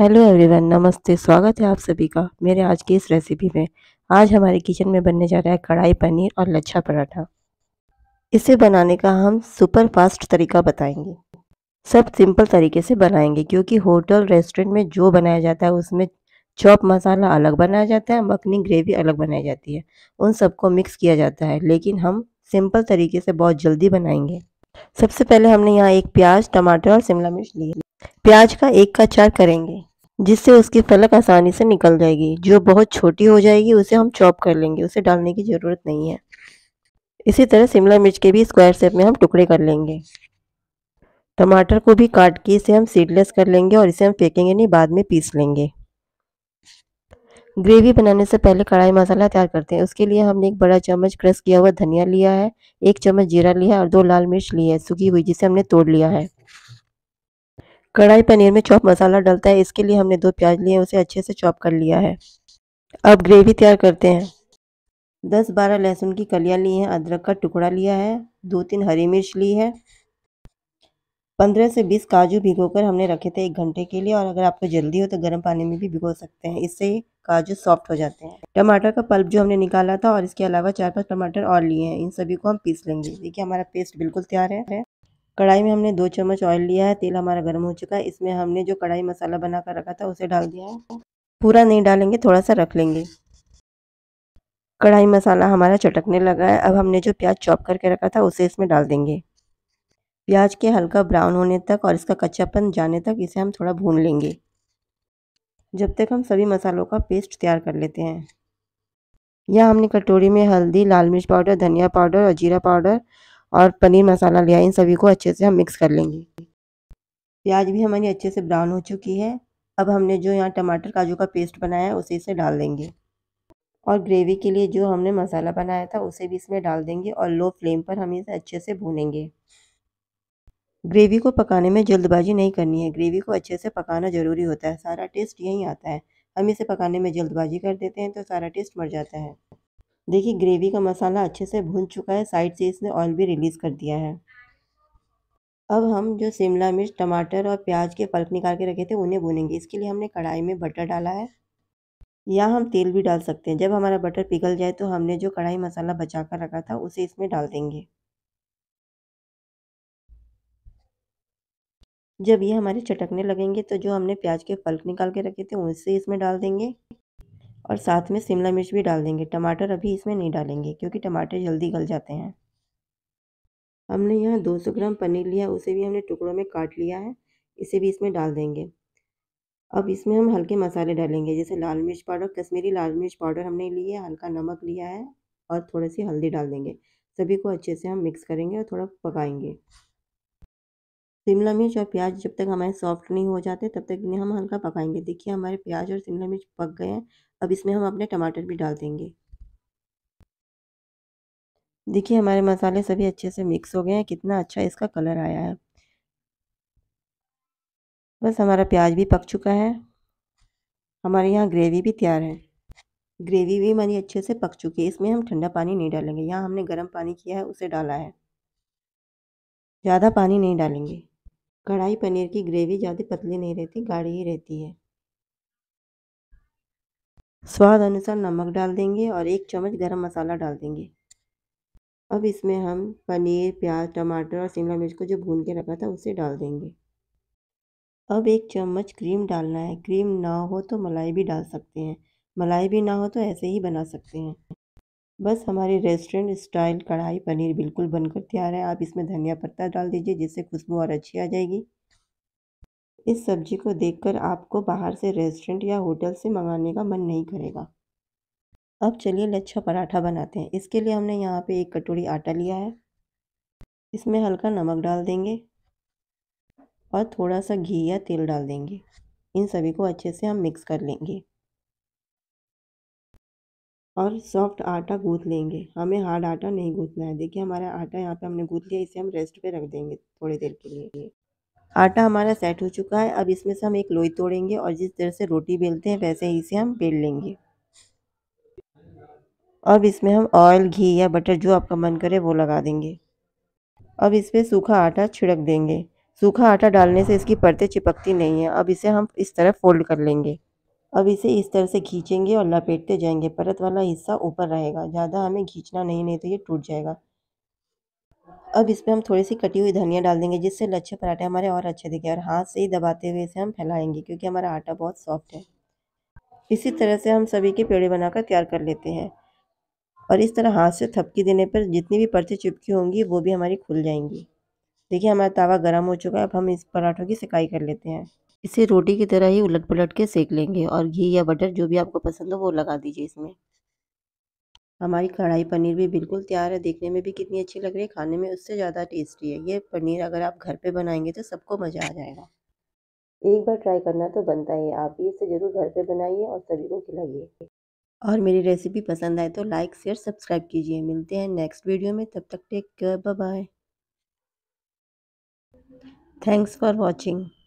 hello everyone नमस्ते स्वागत है आप सभी का मेरे आज की इस रेसिपी में आज हमारे किचन में बनने जा रहा है कढ़ाई पनीर और लच्छा पराठा इसे बनाने का हम सुपर फास्ट तरीका बताएंगे सब सिंपल तरीके से बनाएंगे क्योंकि होटल रेस्टोरेंट में जो बनाया जाता है उसमें चॉप मसाला अलग बनाया जाता है मखनी ग्रेवी अलग बनाई जाती है उन सबको मिक्स किया जाता है लेकिन हम सिंपल तरीके से बहुत जल्दी बनाएंगे सबसे पहले हमने यहाँ एक प्याज टमाटर और शिमला मिर्च लिए प्याज का एक का चार करेंगे जिससे उसकी फलक आसानी से निकल जाएगी जो बहुत छोटी हो जाएगी उसे हम चॉप कर लेंगे उसे डालने की ज़रूरत नहीं है इसी तरह शिमला मिर्च के भी स्क्वायर शेप में हम टुकड़े कर लेंगे टमाटर को भी काट के इसे हम सीडलेस कर लेंगे और इसे हम फेंकेंगे नहीं बाद में पीस लेंगे ग्रेवी बनाने से पहले कढ़ाई मसाला तैयार करते हैं उसके लिए हमने एक बड़ा चम्मच क्रश किया हुआ धनिया लिया है एक चम्मच जीरा लिया है और दो लाल मिर्च ली है सूखी हुई जिसे हमने तोड़ लिया है कढ़ाई पनीर में चॉप मसाला डलता है इसके लिए हमने दो प्याज लिए उसे अच्छे से चॉप कर लिया है अब ग्रेवी तैयार करते हैं दस बारह लहसुन की कलियाँ ली हैं अदरक का टुकड़ा लिया है दो तीन हरी मिर्च ली है पंद्रह से बीस काजू भिगोकर हमने रखे थे एक घंटे के लिए और अगर आपको जल्दी हो तो गर्म पानी में भी भिगो सकते हैं इससे काजू सॉफ्ट हो जाते हैं टमाटर का पल्प जो हमने निकाला था और इसके अलावा चार पांच टमाटर और लिए हैं इन सभी को हम पीस लेंगे देखिए हमारा पेस्ट बिल्कुल तैयार है कढ़ाई में हमने दो चम्मच ऑयल लिया है तेल हमारा गर्म हो चुका है इसमें हमने जो कढ़ाई मसाला बना कर रखा था उसे डाल दिया है पूरा नहीं डालेंगे थोड़ा सा रख लेंगे कढ़ाई मसाला हमारा चटकने लगा है अब हमने जो प्याज चॉप करके रखा था उसे इसमें डाल देंगे प्याज के हल्का ब्राउन होने तक और इसका कच्चापन जाने तक इसे हम थोड़ा भून लेंगे जब तक हम सभी मसालों का पेस्ट तैयार कर लेते हैं यह हमने कटोरी में हल्दी लाल मिर्च पाउडर धनिया पाउडर और जीरा पाउडर और पनीर मसाला लिया इन सभी को अच्छे से हम मिक्स कर लेंगे प्याज भी हमारी अच्छे से ब्राउन हो चुकी है अब हमने जो यहाँ टमाटर काजू का पेस्ट बनाया है उसे इसे डाल देंगे और ग्रेवी के लिए जो हमने मसाला बनाया था उसे भी इसमें डाल देंगे और लो फ्लेम पर हम इसे अच्छे से भूनेंगे ग्रेवी को पकाने में जल्दबाजी नहीं करनी है ग्रेवी को अच्छे से पकाना ज़रूरी होता है सारा टेस्ट यहीं आता है हम इसे पकाने में जल्दबाजी कर देते हैं तो सारा टेस्ट मर जाता है देखिए ग्रेवी का मसाला अच्छे से भुन चुका है साइड से इसने ऑयल भी रिलीज़ कर दिया है अब हम जो शिमला मिर्च टमाटर और प्याज के पल्क निकाल के रखे थे उन्हें भुनेंगे इसके लिए हमने कढ़ाई में बटर डाला है या हम तेल भी डाल सकते हैं जब हमारा बटर पिघल जाए तो हमने जो कढ़ाई मसाला बचा कर रखा था उसे इसमें डाल देंगे जब ये हमारे चटकने लगेंगे तो जो हमने प्याज के पल्क निकाल के रखे थे उसे इसमें डाल देंगे और साथ में शिमला मिर्च भी डाल देंगे टमाटर अभी इसमें नहीं डालेंगे क्योंकि टमाटर जल्दी गल जाते हैं हमने यहाँ 200 ग्राम पनीर लिया उसे भी हमने टुकड़ों में काट लिया है इसे भी इसमें डाल देंगे अब इसमें हम हल्के मसाले डालेंगे जैसे लाल मिर्च पाउडर कश्मीरी लाल मिर्च पाउडर हमने लिए है हल्का नमक लिया है और थोड़ी सी हल्दी डाल देंगे सभी को अच्छे से हम मिक्स करेंगे और थोड़ा पकाएंगे शिमला मिर्च और प्याज जब तक हमारे सॉफ्ट नहीं हो जाते तब तक इन्हें हम हल्का पकाएंगे देखिए हमारे प्याज और शिमला मिर्च पक गए हैं अब इसमें हम अपने टमाटर भी डाल देंगे देखिए हमारे मसाले सभी अच्छे से मिक्स हो गए हैं कितना अच्छा इसका कलर आया है बस हमारा प्याज भी पक चुका है हमारे यहाँ ग्रेवी भी तैयार है ग्रेवी भी हमारी अच्छे से पक चुकी है इसमें हम ठंडा पानी नहीं डालेंगे यहाँ हमने गर्म पानी किया है उसे डाला है ज़्यादा पानी नहीं डालेंगे कढ़ाई पनीर की ग्रेवी ज़्यादा पतली नहीं रहती गाढ़ी ही रहती है स्वाद अनुसार नमक डाल देंगे और एक चम्मच गरम मसाला डाल देंगे अब इसमें हम पनीर प्याज टमाटर और शिमला मिर्च को जो भून के रखा था उसे डाल देंगे अब एक चम्मच क्रीम डालना है क्रीम ना हो तो मलाई भी डाल सकते हैं मलाई भी ना हो तो ऐसे ही बना सकते हैं बस हमारी रेस्टोरेंट स्टाइल कढ़ाई पनीर बिल्कुल बनकर तैयार है आप इसमें धनिया पत्ता डाल दीजिए जिससे खुशबू और अच्छी आ जाएगी इस सब्जी को देखकर आपको बाहर से रेस्टोरेंट या होटल से मंगाने का मन नहीं करेगा अब चलिए लच्छा पराठा बनाते हैं इसके लिए हमने यहाँ पे एक कटोरी आटा लिया है इसमें हल्का नमक डाल देंगे और थोड़ा सा घी या तेल डाल देंगे इन सभी को अच्छे से हम मिक्स कर लेंगे और सॉफ्ट आटा गूँथ लेंगे हमें हार्ड आटा नहीं गूँथना है देखिए हमारा आटा यहाँ पे हमने गूँथ लिया इसे हम रेस्ट पे रख देंगे थोड़ी देर के लिए आटा हमारा सेट हो चुका है अब इसमें से हम एक लोई तोड़ेंगे और जिस तरह से रोटी बेलते हैं वैसे ही इसे हम बेल लेंगे अब इसमें हम ऑयल घी या बटर जो आपका मन करे वो लगा देंगे अब इस पर सूखा आटा छिड़क देंगे सूखा आटा डालने से इसकी परतें चिपकती नहीं है अब इसे हम इस तरह फोल्ड कर लेंगे अब इसे इस तरह से खींचेंगे और लपेटते जाएंगे परत वाला हिस्सा ऊपर रहेगा ज़्यादा हमें खींचना नहीं नहीं तो ये टूट जाएगा अब इस पर हम थोड़ी सी कटी हुई धनिया डाल देंगे जिससे लच्छे पराठे हमारे और अच्छे दिखे और हाथ से ही दबाते हुए इसे हम फैलाएंगे क्योंकि हमारा आटा बहुत सॉफ्ट है इसी तरह से हम सभी के पेड़े बनाकर तैयार कर लेते हैं और इस तरह हाथ से थपकी देने पर जितनी भी परतें चिपकी होंगी वो भी हमारी खुल जाएंगी देखिए हमारा तावा गर्म हो चुका है अब हम इस पराठों की सिकाई कर लेते हैं इसे रोटी की तरह ही उलट पलट के सेक लेंगे और घी या बटर जो भी आपको पसंद हो वो लगा दीजिए इसमें हमारी कढ़ाई पनीर भी बिल्कुल तैयार है देखने में भी कितनी अच्छी लग रही है खाने में उससे ज़्यादा टेस्टी है ये पनीर अगर आप घर पे बनाएंगे तो सबको मज़ा आ जाएगा एक बार ट्राई करना तो बनता ही है आप भी इसे ज़रूर घर पे बनाइए और सभी को खिलाइए और मेरी रेसिपी पसंद आए तो लाइक शेयर सब्सक्राइब कीजिए मिलते हैं नेक्स्ट वीडियो में तब तक take care bye thanks for watching